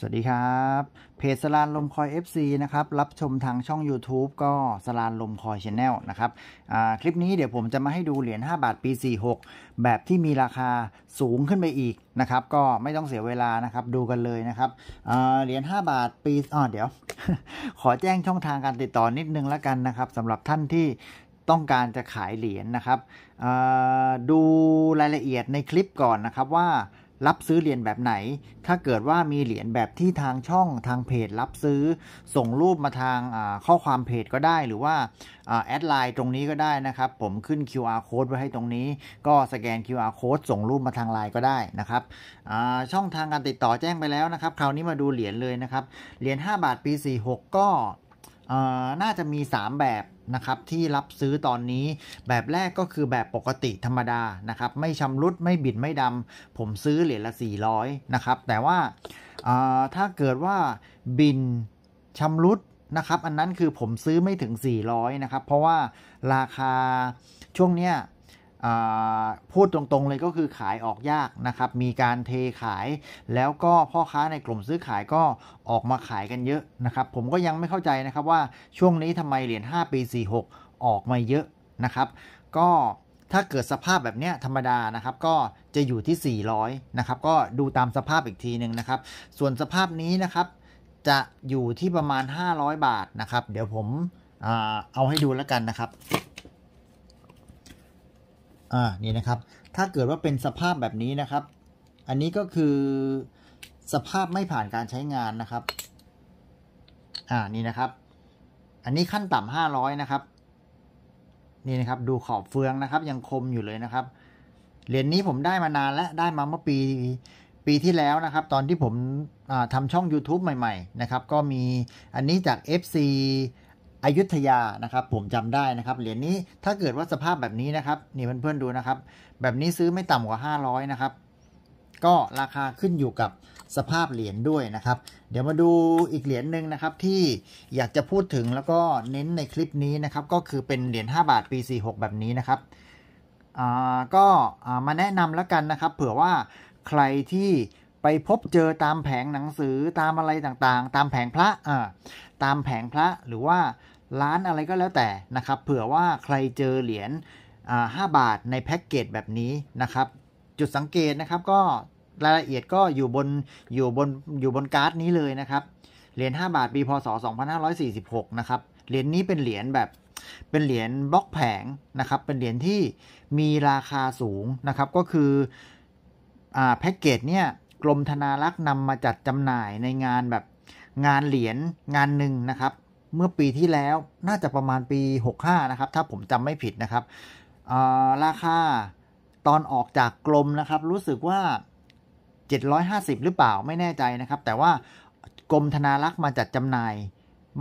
สวัสดีครับ เพจสลานลมคอย FC นะครับ รับชมทางช่อง YouTube ก็สลานลมคอยช n n e l นะครับคลิปนี้เดี๋ยวผมจะมาให้ดูเหรียญ5บาทปี 46แบบที่มีราคาสูงขึ้นไปอีกนะครับ ก็ไม่ต้องเสียเวลานะครับ ดูกันเลยนะครับเหรียญ5บาทปีอ๋อเดี๋ยว ขอแจ้งช่องทางการติดต่อนิดนึงแล้วกันนะครับสำหรับท่านที่ต้องการจะขายเหรียญนะครับดูรายละเอียดในคลิปก่อนนะครับว่ารับซื้อเหรียญแบบไหน ถ้าเกิดว่ามีเหรียญแบบที่ทางช่องทางเพจ รับซื้อส่งรูปมาทางข้อความเพจก็ได้ หรือว่าแอดไลน์ตรงนี้ก็ได้นะครับ ผมขึ้น QR code ไว้ให้ตรงนี้ ก็สแกน QR code ส่งรูปมาทางไลน์ก็ได้นะครับช่องทางการติดต่อแจ้งไปแล้วนะครับ คราวนี้มาดูเหรียญเลยนะครับ เหรียญ5บาทปี46ก็น่าจะมี 3 แบบนะครับที่รับซื้อตอนนี้แบบแรกก็คือแบบปกติธรรมดานะครับไม่ชำรุดไม่บิด ไม่ดำผมซื้อเหรียญละ 400 นะครับ แต่ว่าถ้าเกิดว่าบินชำรุดนะครับ อันนั้นคือผมซื้อไม่ถึง 400 นะครับ เพราะว่าราคาช่วงเนี้ยพูดตรงๆเลยก็คือขายออกยากนะครับมีการเทขายแล้วก็พ่อค้าในกลุ่มซื้อขายก็ออกมาขายกันเยอะนะครับผมก็ยังไม่เข้าใจนะครับว่าช่วงนี้ทำไมเหรียญ5ปี 46 ออกมาเยอะนะครับก็ถ้าเกิดสภาพแบบนี้ธรรมดานะครับก็จะอยู่ที่ 400นะครับ ก็ดูตามสภาพอีกทีหนึ่งนะครับ ส่วนสภาพนี้นะครับจะอยู่ที่ประมาณ 500 บาทนะครับ เดี๋ยวผมเอาให้ดูแล้วกันนะครับอ่านี่นะครับ ถ้าเกิดว่าเป็นสภาพแบบนี้นะครับ อันนี้ก็คือสภาพไม่ผ่านการใช้งานนะครับอ่านี่นะครับ อันนี้ขั้นต่ำห้าร้อยนะครับ นี่นะครับดูขอบเฟืองนะครับ ยังคมอยู่เลยนะครับเหรียญนนี้ผมได้มานานแล้ว ได้มาเมื่อปีปีที่แล้วนะครับ ตอนที่ผมทำช่อง YouTube ใหม่ ๆนะครับ ก็มีอันนี้จาก FC อยุธยา นะครับ ผมจำได้นะครับ เหรียญนี้ ถ้าเกิดว่าสภาพแบบนี้นะครับ นี่เพื่อนๆดูนะครับ แบบนี้ซื้อไม่ต่ำกว่า 500นะครับ ก็ราคาขึ้นอยู่กับสภาพเหรียญด้วยนะครับ เดี๋ยวมาดูอีกเหรียญหนึ่งนะครับที่อยากจะพูดถึงแล้วก็เน้นในคลิปนี้นะครับก็คือเป็นเหรียญ5บาทปี46แบบนี้นะครับก็มาแนะนำแล้วกันนะครับ เผื่อว่าใครที่ไปพบเจอตามแผงหนังสือตามอะไรต่างๆ ตามแผงพระอ่าตามแผงพระหรือว่า ร้านอะไรก็แล้วแต่นะครับเผื่อว่าใครเจอเหรียญห้าบาทในแพ็กเกจแบบนี้นะครับจุดสังเกตนะครับก็รายละเอียดก็อยู่บนอยู่บนอยู่บนการ์ดนี้เลยนะครับเหรียญ5บาทปีพศ2546นะครับเหรียญนนี้เป็นเหรียญแบบ เป็นเหรียญบล็อกแผงนะครับเป็นเหรียญที่มีราคาสูง นะครับ ก็คืออแพ็กเกจเนี่ยกรมธนารักษ์นำมาจัดจำหน่ายในงานแบบงานเหรียญงานหนึ่งนะครับเมื่อปีที่แล้วน่าจะประมาณปี65นะครับถ้าผมจำไม่ผิดนะครับราคาตอนออกจากกรมนะครับ รู้สึกว่า 750 หรือเปล่าไม่แน่ใจนะครับ แต่ว่ากรมธนารักษ์มาจัดจำหน่าย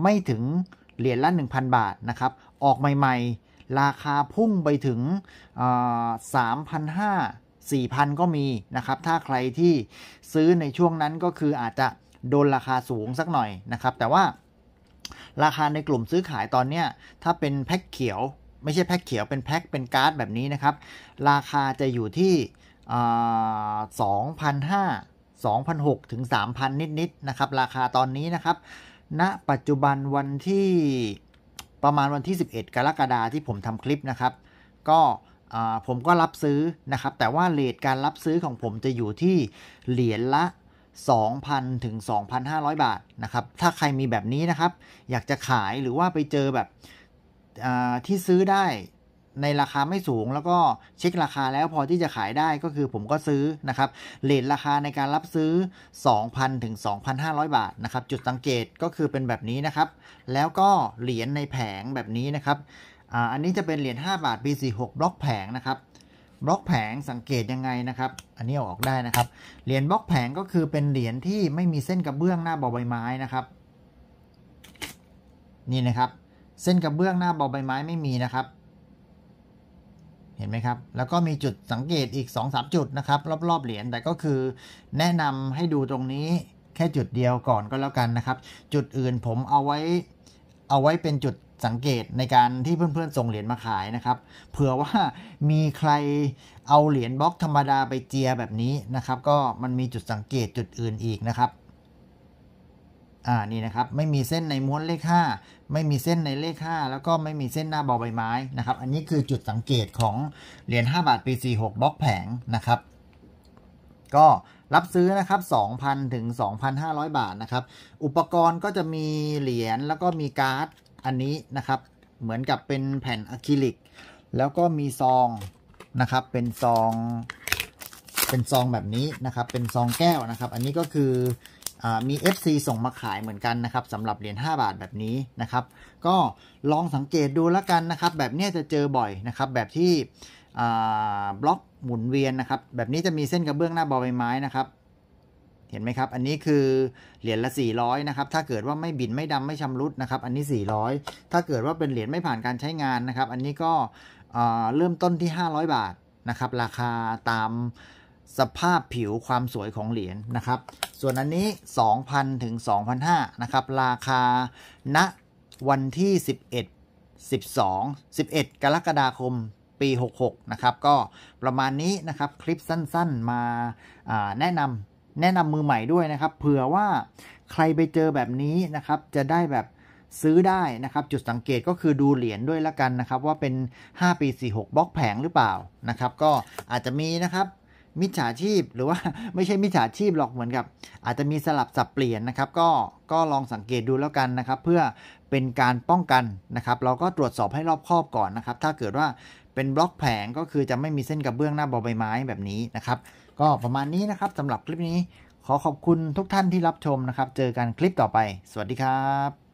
ไม่ถึงเหรียญละ 1,000 บาทนะครับออกใหม่ๆ ราคาพุ่งไปถึง3,500 4,000ก็มีนะครับ ถ้าใครที่ซื้อในช่วงนั้นก็คืออาจจะโดนราคาสูงสักหน่อย นะ ครับ แต่ว่า ราคาในกลุ่มซื้อขายตอนนี้ถ้าเป็นแพ็คเขียวไม่ใช่แพ็คเขียวเป็น แพ็คเป็นการ์ดแบบนี้นะครับราคาจะอยู่ที่สองพันห้าสองพันหกถึงสามพันนิด ๆ นะ ครับ ราคาตอนนี้นะครับ ณปัจจุบันวันที่ประมาณวันที่ 11 กรกฎาคมที่ผมทำคลิปนะครับ ก็ผมก็รับซื้อนะครับ แต่ว่าเลทการรับซื้อของผมจะอยู่ที่ เหรียญละ 2,000 ถึง 2,500 บาทนะครับถ้าใครมีแบบนี้นะครับ อยากจะขายหรือว่าไปเจอแบบที่ซื้อได้ในราคาไม่สูง แล้วก็เช็คราคาแล้วพอที่จะขายได้ก็คือผมก็ซื้อนะครับเลทราคาในการรับซื้อ 2,000 ถึง 2,500 บาทนะครับ จุดสังเกตก็คือเป็นแบบนี้นะครับ แล้วก็เหรียญในแผงแบบนี้นะครับอันนี้จะเป็นเหรียญ5บาท B46 บล็อกแผงนะครับ บล็อกแผงสังเกตยังไงนะครับ อันนี้ออกได้นะครับ เหรียญบล็อกแผงก็คือเป็นเหรียญที่ไม่มีเส้นกระเบื้องหน้าบอใบไม้นะครับ นี่นะครับ เส้นกระเบื้องหน้าบอใบไม้ไม่มีนะครับ เห็นไหมครับ แล้วก็มีจุดสังเกตอีก2-3สจุดนะครับ รอบๆเหรียญแต่ก็คือ แนะนำให้ดูตรงนี้แค่จุดเดียวก่อนก็แล้วกันนะครับ จุดอื่นผมเอาไว้เอาไว้เป็นจุดสังเกตในการที่เพื่อนๆส่งเหรียญมาขายนะครับ เผื่อว่ามีใครเอาเหรียญบล็อก ธรรมดาไปเจียแบบนี้นะครับ ก็มันมีจุดสังเกตจุดอื่นอีกนะครับ อ่านี่นะครับไม่มีเส้นในม้วนเลข5ไม่มีเส้นในเลข5แล้วก็ไม่มีเส้นหน้าบอใบไม้นะครับ อันนี้คือจุดสังเกตของ เหรียญ5บาท ปี 46บล็อกแผงนะครับ ก็รับซื้อนะครับ2,000ถึง2,500 บาทนะครับ อุปกรณ์ก็จะมีเหรียญแล้วก็มีการ์ดอันนี้นะครับเหมือนกับเป็นแผ่นอะคริลิก แล้วก็มีซองนะครับเป็นซองเป็นซองแบบนี้นะครับ เป็นซองแก้วนะครับ อันนี้ก็คือมี FC ส่งมาขายเหมือนกันนะครับสำหรับเหรียญ5บาทแบบนี้นะครับ ก็ลองสังเกตดูแล้วกันนะครับ แบบนี้จะเจอบ่อยนะครับ แบบที่บล็อกหมุนเวียนนะครับ แบบนี้จะมีเส้นกระเบื้องหน้าบอใบไม้นะครับเห็นไหมครับอันนี้คือเหรียญละ 400นะครับถ้าเกิดว่าไม่บินไม่ดำไม่ชำรุดนะครับอันนี้400 ถ้าเกิดว่าเป็นเหรียญไม่ผ่านการใช้งานนะครับอันนี้ก็เริ่มต้นที่ 500 บาทนะครับราคาตามสภาพผิวความสวยของเหรียญนนะครับส่วนอันนี้ 2,000ถึง2,500นะครับราคาณนะวันที่11 12 11 กรกฎาคมปี 66นะครับก็ประมาณนี้นะครับคลิปสั้นๆมาแนะนำแนะนำมือใหม่ด้วยนะครับ เผื่อว่าใครไปเจอแบบนี้นะครับ จะได้แบบซื้อได้นะครับ จุดสังเกตก็คือดูเหรียญด้วยละกันนะครับ ว่าเป็น5ปี46บล็อกแผงหรือเปล่านะครับ ก็อาจจะมีนะครับมิจฉาชีพหรือว่า ไม่ใช่มิจฉาชีพหรอกเหมือนกับ อาจจะมีสลับสับเปลี่ยนนะครับ ก็ก็ลองสังเกตดูแล้วกันนะครับ เพื่อเป็นการป้องกันนะครับ เราก็ตรวจสอบให้รอบคอบก่อนนะครับ ถ้าเกิดว่าเป็นบล็อกแผงก็คือจะไม่มีเส้นกระเบื้องหน้าบอใบไม้แบบนี้นะครับก็ประมาณนี้นะครับสำหรับคลิปนี้ ขอขอบคุณทุกท่านที่รับชมนะครับ เจอกันคลิปต่อไป สวัสดีครับ